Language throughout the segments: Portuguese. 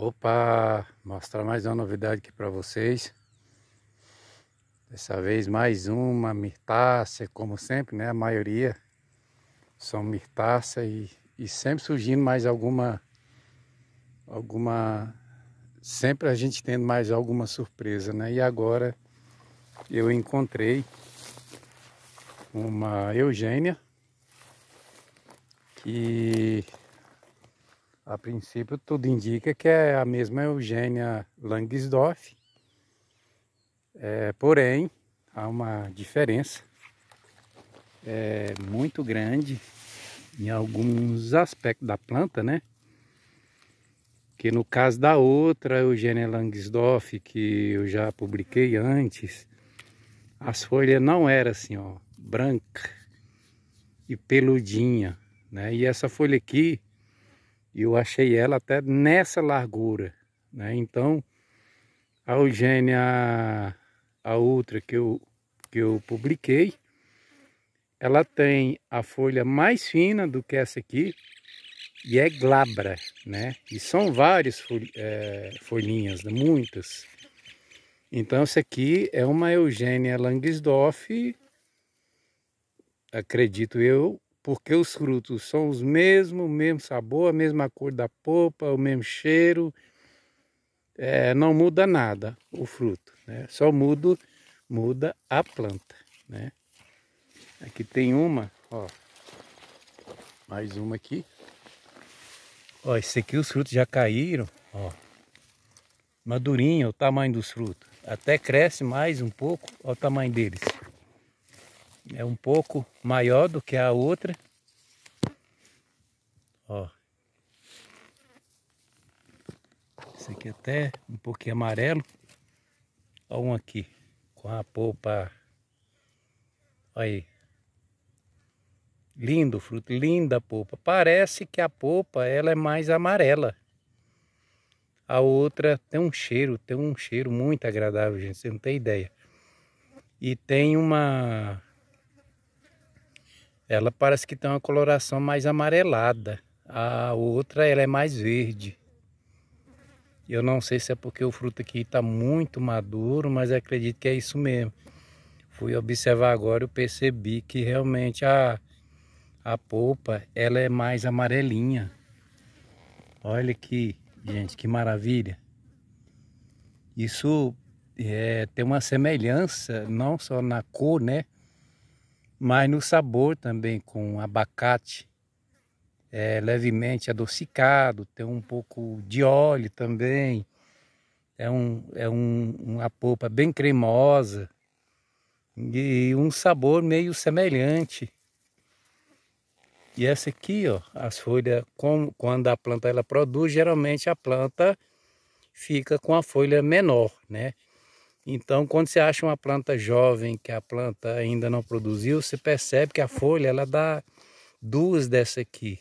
Opa, mostrar mais uma novidade aqui para vocês. Dessa vez mais uma mirtácea, como sempre, né? A maioria são mirtácea e, e sempre surgindo mais alguma, alguma, sempre a gente tendo mais alguma surpresa, né? E agora eu encontrei uma Eugênia que a princípio, tudo indica que é a mesma Eugênia Langsdorff, é, porém, há uma diferença é, muito grande em alguns aspectos da planta, né? Que no caso da outra, Eugênia Langsdorff, que eu já publiquei antes, as folhas não eram assim, ó, branca e peludinha, né? E essa folha aqui, e eu achei ela até nessa largura, né? Então, a Eugênia, a outra que eu, que eu publiquei, ela tem a folha mais fina do que essa aqui e é glabra, né? E são várias eh, folhinhas, né? muitas. Então, essa aqui é uma Eugênia Langsdorff, acredito eu, porque os frutos são os mesmos, o mesmo sabor, a mesma cor da polpa, o mesmo cheiro, é, não muda nada o fruto, né? Só muda, muda a planta, né? Aqui tem uma, ó, mais uma aqui. Ó, esse aqui os frutos já caíram, ó, madurinho o tamanho dos frutos. Até cresce mais um pouco, ó o tamanho deles. É um pouco maior do que a outra. Ó. Esse aqui até um pouquinho amarelo. Ó um aqui, com a polpa. Aí. Lindo fruto, linda polpa. Parece que a polpa ela é mais amarela. A outra tem um cheiro, tem um cheiro muito agradável, gente. Você não tem ideia. E tem uma ela parece que tem uma coloração mais amarelada. A outra ela é mais verde. Eu não sei se é porque o fruto aqui está muito maduro, mas acredito que é isso mesmo. Fui observar agora e percebi que realmente a, a polpa ela é mais amarelinha. Olha aqui, gente, que maravilha. Isso é, tem uma semelhança não só na cor, né? mas no sabor também com abacate, é levemente adocicado, tem um pouco de óleo também, é, um, é um, uma polpa bem cremosa e um sabor meio semelhante. E essa aqui, ó, as folhas, com, quando a planta ela produz, geralmente a planta fica com a folha menor, né? Então, quando você acha uma planta jovem, que a planta ainda não produziu, você percebe que a folha ela dá duas dessa aqui.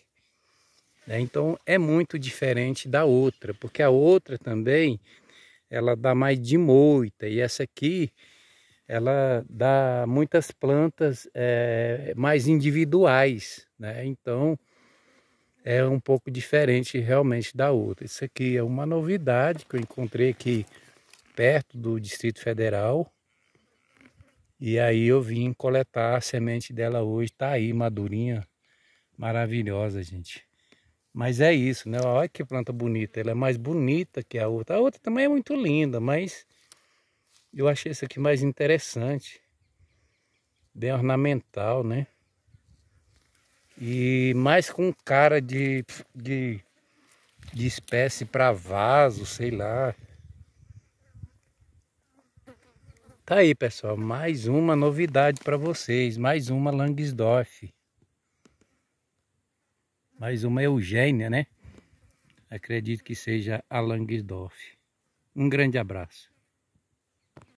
Né? Então, é muito diferente da outra, porque a outra também ela dá mais de moita e essa aqui ela dá muitas plantas é, mais individuais, né? Então é um pouco diferente realmente da outra. Isso aqui é uma novidade que eu encontrei aqui perto do Distrito Federal. E aí eu vim coletar a semente dela hoje, tá aí madurinha, maravilhosa, gente. Mas é isso, né? Olha que planta bonita, ela é mais bonita que a outra. A outra também é muito linda, mas eu achei essa aqui mais interessante. Bem ornamental, né? E mais com cara de, de, de espécie para vaso, sei lá. Tá aí, pessoal, mais uma novidade para vocês, mais uma Langsdorff. Mais uma Eugênia, né? Acredito que seja a Langsdorff. Um grande abraço.